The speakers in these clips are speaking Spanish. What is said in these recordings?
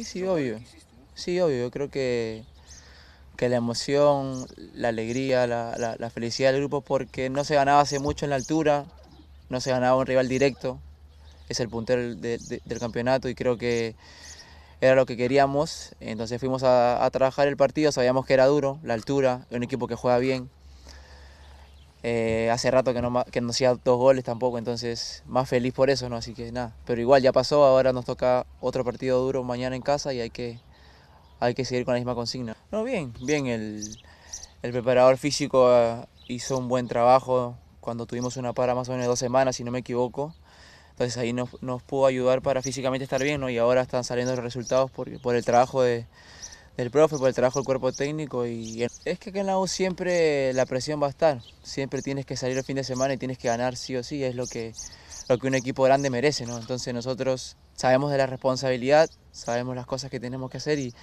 Sí, obvio. Sí, obvio. Yo creo que, que la emoción, la alegría, la, felicidad del grupo, porque no se ganaba hace mucho en la altura, no se ganaba un rival directo, es el puntero del campeonato y creo que era lo que queríamos. Entonces fuimos a, a trabajar el partido, sabíamos que era duro, la altura, un equipo que juega bien, eh, hace rato que no, que no hacía dos goles tampoco, entonces más feliz por eso, ¿no? Así que nada, pero igual ya pasó, ahora nos toca otro partido duro mañana en casa y hay que, hay que seguir con la misma consigna. No, bien, bien, el, preparador físico ah, hizo un buen trabajo cuando tuvimos una para más o menos dos semanas, si no me equivoco. Entonces ahí nos, nos pudo ayudar para físicamente estar bien, Y ahora están saliendo los resultados por, por el trabajo de, el profe, por el trabajo del cuerpo técnico. y Es que aquí en la U siempre la presión va a estar, siempre tienes que salir el fin de semana y tienes que ganar sí o sí, es lo que, lo que un equipo grande merece, ¿no? Entonces nosotros sabemos de la responsabilidad, sabemos las cosas que tenemos que hacer y,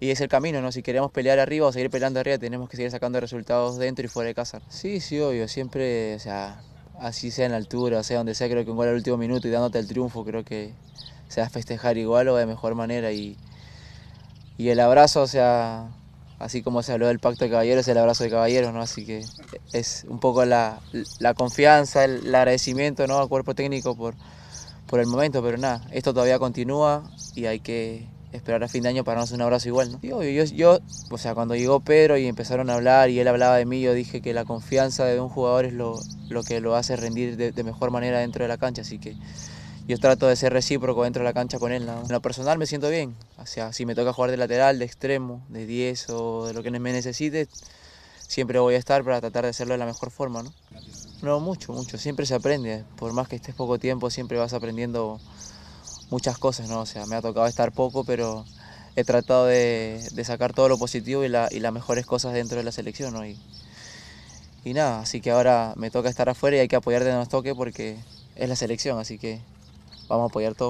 es el camino, ¿no? Si queremos pelear arriba o seguir peleando arriba, tenemos que seguir sacando resultados dentro y fuera de casa. Sí, sí, obvio, siempre, o sea, así sea en la altura, o sea donde sea, creo que un gol al último minuto y dándote el triunfo, creo que se va a festejar igual o de mejor manera y y el abrazo, o sea, así como se habló del pacto de caballeros, el abrazo de caballeros, ¿no? Así que es un poco la, confianza, el, agradecimiento, ¿no? Al cuerpo técnico por, por el momento, pero nada, esto todavía continúa y hay que esperar a fin de año para no hacer un abrazo igual, ¿no? Yo, yo, yo, o sea, cuando llegó Pedro y empezaron a hablar y él hablaba de mí, yo dije que la confianza de un jugador es lo, lo que lo hace rendir de, de mejor manera dentro de la cancha, así que yo trato de ser recíproco dentro de la cancha con él. En lo personal me siento bien. O sea, si me toca jugar de lateral, de extremo, de 10 o de lo que me necesite, siempre voy a estar para tratar de hacerlo de la mejor forma. No, no mucho, mucho. Siempre se aprende. Por más que estés poco tiempo, siempre vas aprendiendo muchas cosas. ¿no? O sea, me ha tocado estar poco, pero he tratado de, sacar todo lo positivo y, las mejores cosas dentro de la selección. ¿no? Y, nada, así que ahora me toca estar afuera y hay que apoyar de nos toque porque es la selección, así que vamos a apoyar todo.